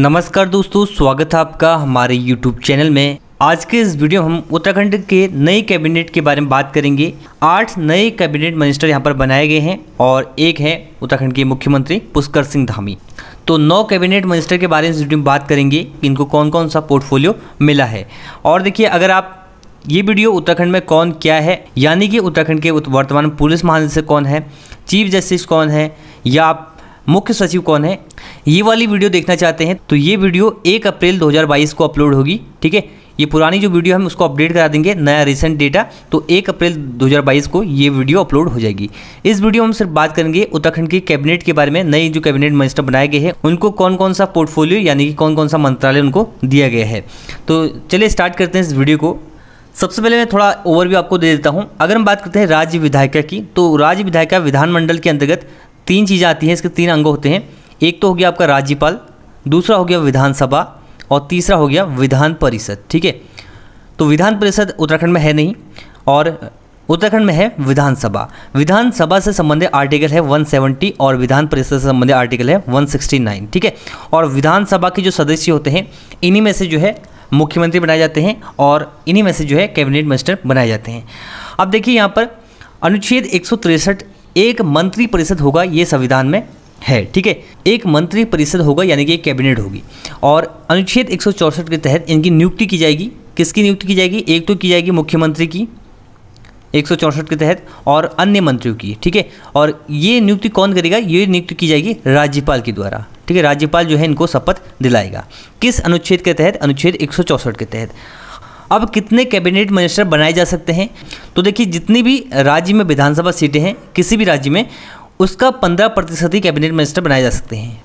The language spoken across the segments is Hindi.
नमस्कार दोस्तों स्वागत है आपका हमारे YouTube चैनल में आज के इस वीडियो हम उत्तराखंड के नए कैबिनेट के बारे में बात करेंगे आठ नए कैबिनेट मिनिस्टर यहाँ पर बनाए गए हैं और एक है उत्तराखंड के मुख्यमंत्री पुष्कर सिंह धामी तो नौ कैबिनेट मिनिस्टर के बारे में इस वीडियो में बात करेंगे कि इनको कौन कौन सा पोर्टफोलियो मिला है और देखिए अगर आप ये वीडियो उत्तराखंड में कौन क्या है यानी कि उत्तराखंड के वर्तमान पुलिस महानिदेशक कौन है चीफ जस्टिस कौन है या आप मुख्य सचिव कौन है ये वाली वीडियो देखना चाहते हैं तो ये वीडियो एक अप्रैल 2022 को अपलोड होगी ठीक है ये पुरानी जो वीडियो हम उसको अपडेट करा देंगे नया रिसेंट डेटा तो एक अप्रैल 2022 को ये वीडियो अपलोड हो जाएगी इस वीडियो में हम सिर्फ बात करेंगे उत्तराखंड के कैबिनेट के बारे में नए जो कैबिनेट मिनिस्टर बनाए गए हैं उनको कौन कौन सा पोर्टफोलियो यानी कि कौन कौन सा मंत्रालय उनको दिया गया है तो चलिए स्टार्ट करते हैं इस वीडियो को सबसे पहले मैं थोड़ा ओवरव्यू आपको दे देता हूँ अगर हम बात करते हैं राज्य विधायिका की तो राज्य विधायिका विधानमंडल के अंतर्गत तीन चीज़ें आती हैं इसके तीन अंग होते हैं एक तो हो गया आपका राज्यपाल दूसरा हो गया विधानसभा और तीसरा हो गया विधान परिषद ठीक है तो विधान परिषद उत्तराखंड में है नहीं और उत्तराखंड में है विधानसभा विधानसभा से संबंधित आर्टिकल है 170 और विधान परिषद से संबंधित आर्टिकल है 169 ठीक है और विधानसभा के जो सदस्य होते हैं इन्हीं में से जो है मुख्यमंत्री बनाए जाते हैं और इन्हीं में से जो है कैबिनेट मिनिस्टर बनाए जाते हैं अब देखिए यहाँ पर अनुच्छेद एक एक मंत्री परिषद होगा ये संविधान में है ठीक है एक मंत्री परिषद होगा यानी कि एक कैबिनेट होगी और अनुच्छेद एक के तहत इनकी नियुक्ति की जाएगी किसकी नियुक्ति की जाएगी एक तो की जाएगी मुख्यमंत्री की एक के तहत और अन्य मंत्रियों की ठीक है और ये नियुक्ति कौन करेगा ये नियुक्ति की जाएगी राज्यपाल के द्वारा ठीक है राज्यपाल जो है इनको शपथ दिलाएगा किस अनुच्छेद के तहत अनुच्छेद एक के तहत अब कितने कैबिनेट मिनिस्टर बनाए जा सकते हैं तो देखिए जितनी भी राज्य में विधानसभा सीटें हैं किसी भी राज्य में उसका पंद्रह प्रतिशत ही कैबिनेट मिनिस्टर बनाए जा सकते हैं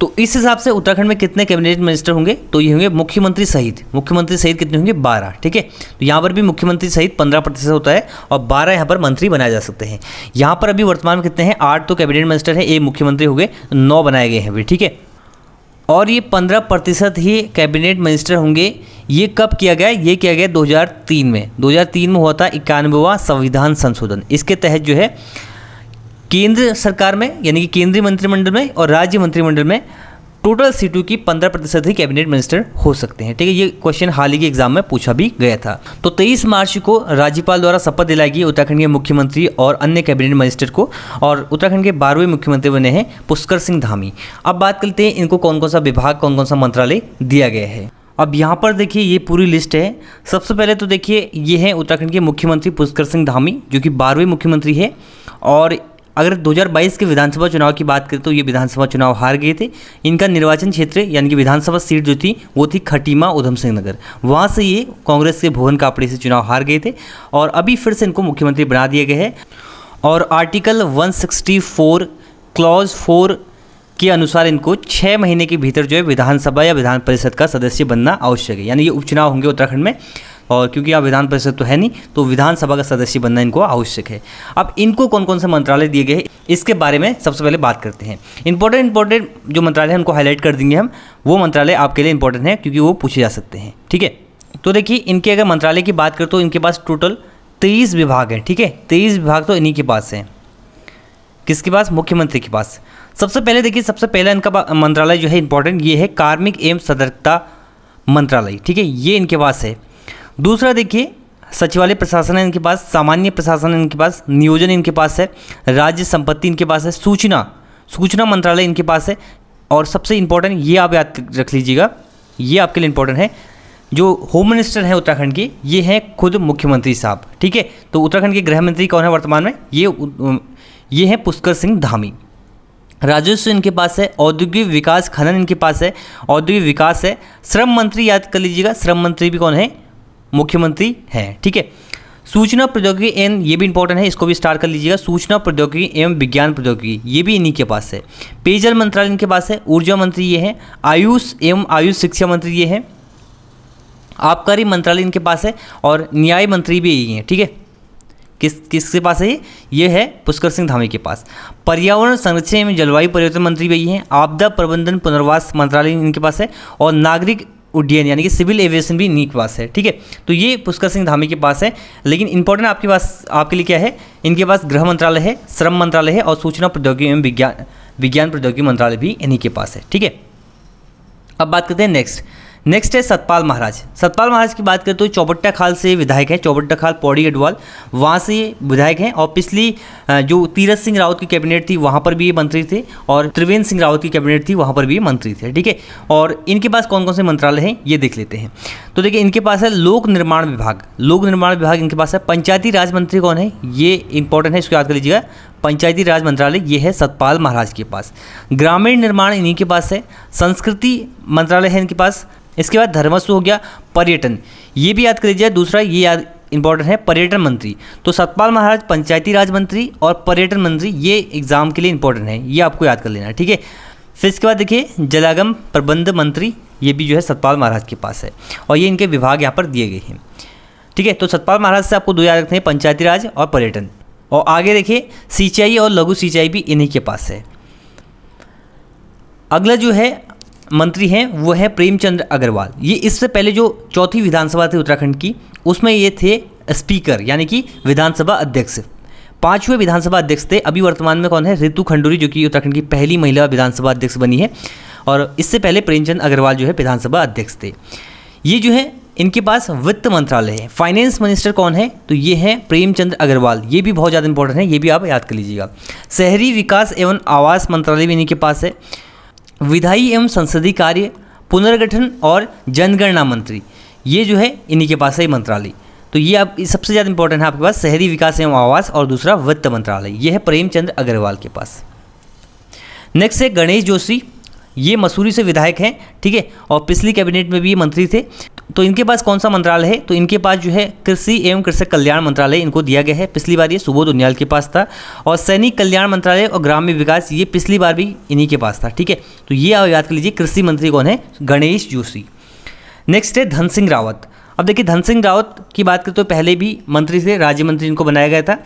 तो इस हिसाब से उत्तराखंड में कितने कैबिनेट मिनिस्टर होंगे तो ये होंगे मुख्यमंत्री सहित मुख्यमंत्री सहित कितने होंगे बारह ठीक है तो यहाँ पर भी मुख्यमंत्री सहित पंद्रह प्रतिशत होता है और बारह यहाँ पर मंत्री बनाए जा सकते हैं यहाँ पर अभी वर्तमान में कितने हैं आठ तो कैबिनेट मिनिस्टर हैं एक मुख्यमंत्री हो गए नौ बनाए गए हैं अभी ठीक है और ये पंद्रह प्रतिशत ही कैबिनेट मिनिस्टर होंगे ये कब किया गया ये किया गया 2003 में 2003 में हुआ था इक्यानवेवा संविधान संशोधन इसके तहत जो है केंद्र सरकार में यानी कि केंद्रीय मंत्रिमंडल में और राज्य मंत्रिमंडल में टोटल सीटों की पंद्रह प्रतिशत ही कैबिनेट मिनिस्टर हो सकते हैं ठीक है ये क्वेश्चन हाल ही के एग्जाम में पूछा भी गया था तो तेईस मार्च को राज्यपाल द्वारा शपथ दिलाई गई उत्तराखंड के मुख्यमंत्री और अन्य कैबिनेट मिनिस्टर को और उत्तराखंड के बारहवें मुख्यमंत्री बने हैं पुष्कर सिंह धामी अब बात करते हैं इनको कौन कौन सा विभाग कौन कौन सा मंत्रालय दिया गया है अब यहाँ पर देखिए ये पूरी लिस्ट है सबसे पहले तो देखिए ये हैं उत्तराखंड के मुख्यमंत्री पुष्कर सिंह धामी जो कि बारहवें मुख्यमंत्री है और अगर 2022 के विधानसभा चुनाव की बात करें तो ये विधानसभा चुनाव हार गए थे इनका निर्वाचन क्षेत्र यानी कि विधानसभा सीट जो थी वो थी खटीमा उधम सिंह नगर वहाँ से ये कांग्रेस के भुवन कापड़े से चुनाव हार गए थे और अभी फिर से इनको मुख्यमंत्री बना दिया गया है और आर्टिकल 164 क्लॉज फोर के अनुसार इनको छः महीने के भीतर जो है विधानसभा या विधान परिषद का सदस्य बनना आवश्यक है यानी ये उपचुनाव होंगे उत्तराखंड में और क्योंकि आप विधान परिषद तो है नहीं तो विधानसभा का सदस्य बनना इनको आवश्यक है अब इनको कौन कौन से मंत्रालय दिए गए इसके बारे में सबसे पहले बात करते हैं इंपॉर्टेंट इंपॉर्टेंट जो मंत्रालय है उनको हाईलाइट कर देंगे हम वो मंत्रालय आपके लिए इंपॉर्टेंट है क्योंकि वो पूछे जा सकते हैं ठीक है तो देखिए इनके अगर मंत्रालय की बात करें तो इनके पास टोटल तेईस विभाग हैं ठीक है तेईस विभाग तो इन्हीं के पास हैं किसके पास मुख्यमंत्री के पास सबसे पहले देखिए सबसे पहला इनका मंत्रालय जो है इंपॉर्टेंट ये है कार्मिक एवं सतर्कता मंत्रालय ठीक है ये इनके पास है दूसरा देखिए सचिवालय प्रशासन है इनके पास सामान्य प्रशासन इनके पास नियोजन इनके पास है राज्य संपत्ति इनके पास है सूचना सूचना मंत्रालय इनके पास है और सबसे इम्पोर्टेंट ये आप याद रख लीजिएगा ये आपके लिए इम्पोर्टेंट है जो होम मिनिस्टर हैं उत्तराखंड के ये हैं खुद मुख्यमंत्री साहब ठीक है तो उत्तराखंड के गृह मंत्री कौन है वर्तमान में ये ये हैं पुष्कर सिंह धामी राजस्व इनके पास है औद्योगिक विकास खनन इनके पास है औद्योगिक विकास है श्रम मंत्री याद कर लीजिएगा श्रम मंत्री भी कौन है मुख्यमंत्री हैं ठीक है सूचना प्रौद्योगिकी एन ये भी इंपॉर्टेंट है इसको भी स्टार्ट कर लीजिएगा सूचना प्रौद्योगिकी एवं विज्ञान प्रौद्योगिकी ये भी इन्हीं के पास है पेयजल मंत्रालय इनके पास है ऊर्जा मंत्री ये हैं आयुष एवं आयुष शिक्षा मंत्री ये हैं आबकारी मंत्रालय इनके पास है और न्याय मंत्री भी यही हैं ठीक है किस किसके पास है ये ये है पुष्कर सिंह धामी के पास पर्यावरण संरक्षण एवं जलवायु परिवर्तन मंत्री भी यही हैं आपदा प्रबंधन पुनर्वास मंत्रालय इनके पास है और नागरिक उड्डयन यानी कि सिविल एविएशन भी इन्हीं के पास है ठीक है तो ये पुष्कर सिंह धामी के पास है लेकिन इंपॉर्टेंट आपके पास आपके लिए क्या है इनके पास गृह मंत्रालय है श्रम मंत्रालय है और सूचना प्रौद्योगिकी एवं विज्ञान विज्ञान प्रौद्योगिकी मंत्रालय भी इन्हीं के पास है ठीक है अब बात करते हैं नेक्स्ट नेक्स्ट है सतपाल महाराज सतपाल महाराज की बात करें तो चौबट्टा खाल से विधायक है चौबट्टा खाल पौड़ी अडवाल वहाँ से विधायक हैं और पिछली जो तीरथ सिंह रावत की कैबिनेट थी वहाँ पर भी ये मंत्री थे और त्रिवेंद्र सिंह रावत की कैबिनेट थी वहाँ पर भी ये मंत्री थे ठीक है और इनके पास कौन कौन से मंत्रालय हैं ये देख लेते हैं तो देखिए इनके पास है लोक निर्माण विभाग लोक निर्माण विभाग इनके पास है पंचायती राज मंत्री कौन है ये इंपॉर्टेंट है इसको याद कर लीजिएगा पंचायती राज मंत्रालय ये है सतपाल महाराज के पास ग्रामीण निर्माण इन्हीं के पास है संस्कृति मंत्रालय है इनके पास इसके बाद धर्मस्व हो गया पर्यटन ये भी याद कर लीजिए दूसरा ये याद इंपॉर्टेंट है पर्यटन मंत्री तो सतपाल महाराज पंचायती राज मंत्री और पर्यटन मंत्री ये एग्जाम के लिए इंपॉर्टेंट है ये आपको याद कर लेना है ठीक है फिर इसके बाद देखिए जलागम प्रबंध मंत्री ये भी जो है सतपाल महाराज के पास है और ये इनके विभाग यहाँ पर दिए गए हैं ठीक है तो सतपाल महाराज से आपको दो याद रखने हैं पंचायती राज और पर्यटन और आगे देखिए सिंचाई और लघु सिंचाई भी इन्हीं के पास है अगला जो है मंत्री हैं वो है प्रेमचंद्र अग्रवाल ये इससे पहले जो चौथी विधानसभा थी उत्तराखंड की उसमें ये थे स्पीकर यानी कि विधानसभा अध्यक्ष पांचवें विधानसभा अध्यक्ष थे अभी वर्तमान में कौन है रितु खंडूरी जो कि उत्तराखंड की पहली महिला विधानसभा अध्यक्ष बनी है और इससे पहले प्रेमचंद अग्रवाल जो है विधानसभा अध्यक्ष थे ये जो है इनके पास वित्त मंत्रालय है फाइनेंस मिनिस्टर कौन है तो ये है प्रेमचंद अग्रवाल ये भी बहुत ज़्यादा इंपॉर्टेंट है ये भी आप याद कर लीजिएगा शहरी विकास एवं आवास मंत्रालय भी इनके पास है विधायी एवं संसदीय कार्य पुनर्गठन और जनगणना मंत्री ये जो है इन्हीं के पास है मंत्रालय तो ये आप सबसे ज़्यादा इंपॉर्टेंट है आपके पास शहरी विकास एवं आवास और दूसरा वित्त मंत्रालय ये है प्रेमचंद अग्रवाल के पास नेक्स्ट है गणेश जोशी ये मसूरी से विधायक हैं ठीक है और पिछली कैबिनेट में भी ये मंत्री थे तो इनके पास कौन सा मंत्रालय है तो इनके पास जो है कृषि एवं कृषक कल्याण मंत्रालय इनको दिया गया है पिछली बार ये सुबोध उनियाल के पास था और सैनिक कल्याण मंत्रालय और ग्राम्य विकास ये पिछली बार भी इन्हीं के पास था ठीक है तो ये आप याद कर लीजिए कृषि मंत्री कौन है गणेश जोशी नेक्स्ट है धन सिंह रावत अब देखिए धन सिंह रावत की बात करें तो पहले भी मंत्री से राज्य मंत्री इनको बनाया गया था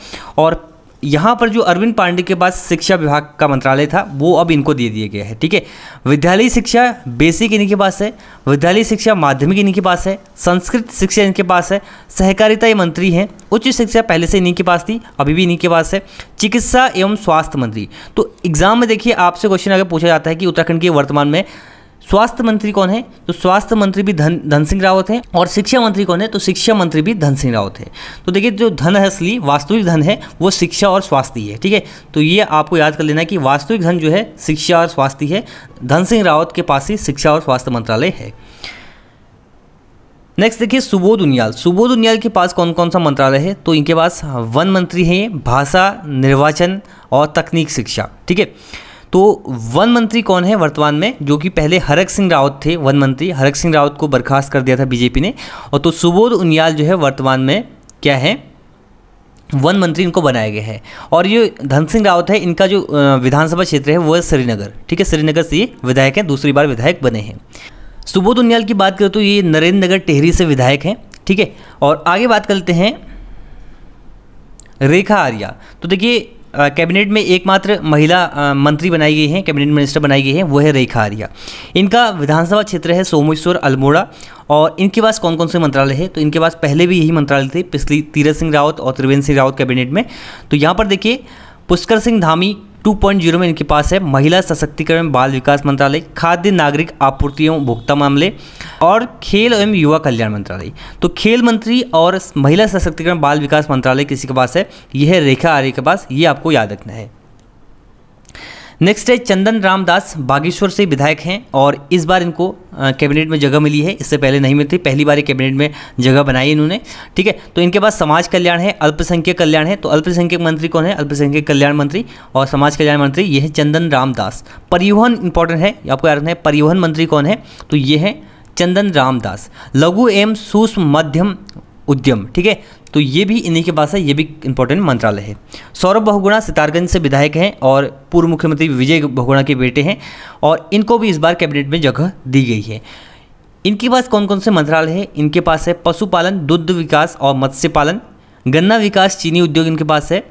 और यहाँ पर जो अरविंद पांडे के पास शिक्षा विभाग का मंत्रालय था वो अब इनको दे दिया गया है ठीक है विद्यालयी शिक्षा बेसिक इनके पास है विद्यालयी शिक्षा माध्यमिक इनके पास है संस्कृत शिक्षा इनके पास है सहकारिता मंत्री हैं उच्च शिक्षा पहले से इन्हीं के पास थी अभी भी इन्हीं के पास है चिकित्सा एवं स्वास्थ्य मंत्री तो एग्ज़ाम में देखिए आपसे क्वेश्चन अगर पूछा जाता है कि उत्तराखंड के वर्तमान में स्वास्थ्य मंत्री कौन है तो स्वास्थ्य मंत्री भी धन धन सिंह रावत हैं और शिक्षा मंत्री कौन है तो शिक्षा मंत्री भी धन सिंह रावत है तो देखिए जो धन है असली वास्तविक धन है वो शिक्षा और स्वास्थ्य ही है ठीक है तो ये आपको याद कर लेना कि वास्तविक धन जो है शिक्षा और स्वास्थ्य है धन सिंह रावत के पास ही शिक्षा और स्वास्थ्य मंत्रालय है नेक्स्ट देखिए सुबोध उनियाल सुबोध उनियाल के पास कौन कौन सा मंत्रालय है तो इनके पास वन मंत्री हैं भाषा निर्वाचन और तकनीक शिक्षा ठीक है तो वन मंत्री कौन है वर्तमान में जो कि पहले हरक सिंह रावत थे वन मंत्री हरक सिंह रावत को बर्खास्त कर दिया था बीजेपी ने और तो सुबोध उनियाल जो है वर्तमान में क्या है वन मंत्री इनको बनाया गया है और ये धन सिंह रावत है इनका जो विधानसभा क्षेत्र है वो है श्रीनगर ठीक है श्रीनगर से ये विधायक हैं दूसरी बार विधायक बने हैं सुबोध उनियाल की बात करें तो ये नरेंद्र नगर टेहरी से विधायक हैं ठीक है और आगे बात करते हैं रेखा आर्या तो देखिए कैबिनेट में एकमात्र महिला मंत्री बनाई गई हैं कैबिनेट मिनिस्टर बनाई गई हैं वो है रेखा आर्या इनका विधानसभा क्षेत्र है सोमेश्वर अल्मोड़ा और इनके पास कौन कौन से मंत्रालय है तो इनके पास पहले भी यही मंत्रालय थे पिछली तीरथ सिंह रावत और त्रिवेंद्र सिंह रावत कैबिनेट में तो यहाँ पर देखिए पुष्कर सिंह धामी 2.0 में इनके पास है महिला सशक्तिकरण बाल विकास मंत्रालय खाद्य नागरिक आपूर्ति एवं उपभोक्ता मामले और खेल एवं युवा कल्याण मंत्रालय तो खेल मंत्री और महिला सशक्तिकरण बाल विकास मंत्रालय किसी के पास है यह रेखा आर्य के पास ये आपको याद रखना है नेक्स्ट है चंदन रामदास बागेश्वर से विधायक हैं और इस बार इनको कैबिनेट में जगह मिली है इससे पहले नहीं मिलती पहली बार कैबिनेट में जगह बनाई इन्होंने ठीक है तो इनके पास समाज कल्याण है अल्पसंख्यक कल्याण है तो अल्पसंख्यक मंत्री कौन है अल्पसंख्यक कल्याण मंत्री और समाज कल्याण मंत्री ये है चंदन रामदास परिवहन इंपॉर्टेंट है आपको याद रखना है परिवहन मंत्री कौन है तो ये है चंदन रामदास लघु एवं सूक्ष्म मध्यम उद्यम ठीक है तो ये भी इन्हीं के पास है ये भी इंपॉर्टेंट मंत्रालय है सौरभ बहुगुणा सितारगंज से विधायक हैं और पूर्व मुख्यमंत्री विजय बहुगुणा के बेटे हैं और इनको भी इस बार कैबिनेट में जगह दी गई है इनके पास कौन कौन से मंत्रालय हैं इनके पास है पशुपालन दुग्ध विकास और मत्स्य पालन गन्ना विकास चीनी उद्योग इनके पास है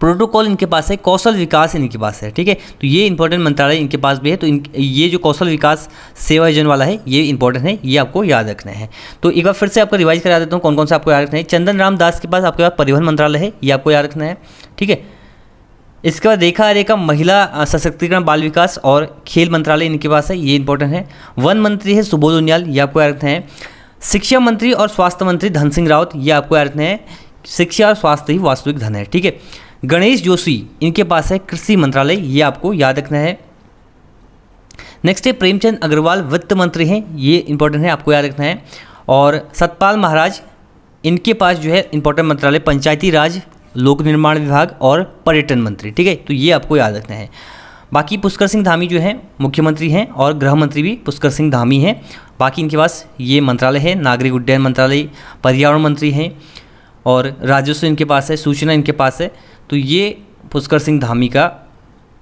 प्रोटोकॉल इनके पास है कौशल विकास इनके पास है ठीक है तो ये इंपॉर्टेंट मंत्रालय इनके पास भी है तो इन ये जो कौशल विकास सेवा योजन वाला है ये इंपॉर्टेंट है ये आपको याद रखना है तो एक बार फिर से आपको रिवाइज करा देता हूँ कौन कौन सा आपको याद रखना है चंदन राम दास के पास आपके पास परिवहन मंत्रालय है ये आपको याद रखना है ठीक है इसके बाद देखा रेखा महिला सशक्तिकरण बाल विकास और खेल मंत्रालय इनके पास है ये इंपॉर्टेंट है वन मंत्री है सुबोध उनियाल ये आपको याद रखना है शिक्षा मंत्री और स्वास्थ्य मंत्री धन सिंह रावत ये आपको याद रखना है शिक्षा और स्वास्थ्य ही वास्तविक धन है ठीक है गणेश जोशी इनके पास है कृषि मंत्रालय ये आपको याद रखना है नेक्स्ट है प्रेमचंद अग्रवाल वित्त मंत्री हैं ये इंपॉर्टेंट है आपको याद रखना है और सतपाल महाराज इनके पास जो है इंपॉर्टेंट मंत्रालय पंचायती राज लोक निर्माण विभाग और पर्यटन मंत्री ठीक है तो ये आपको याद रखना है बाकी पुष्कर सिंह धामी जो हैं मुख्यमंत्री हैं और गृह मंत्री भी पुष्कर सिंह धामी हैं बाकी इनके पास ये मंत्रालय है नागरिक उड्डयन मंत्रालय पर्यावरण मंत्री हैं और राजस्व इनके पास है सूचना इनके पास है तो ये पुष्कर सिंह धामी का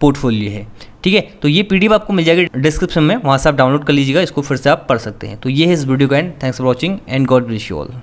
पोर्टफोलियो है ठीक है तो ये पी आपको मिल जाएगी डिस्क्रिप्शन में वहाँ से आप डाउनलोड कर लीजिएगा इसको फिर से आप पढ़ सकते हैं तो ये है इस वीडियो का end thanks for watching and God bless you all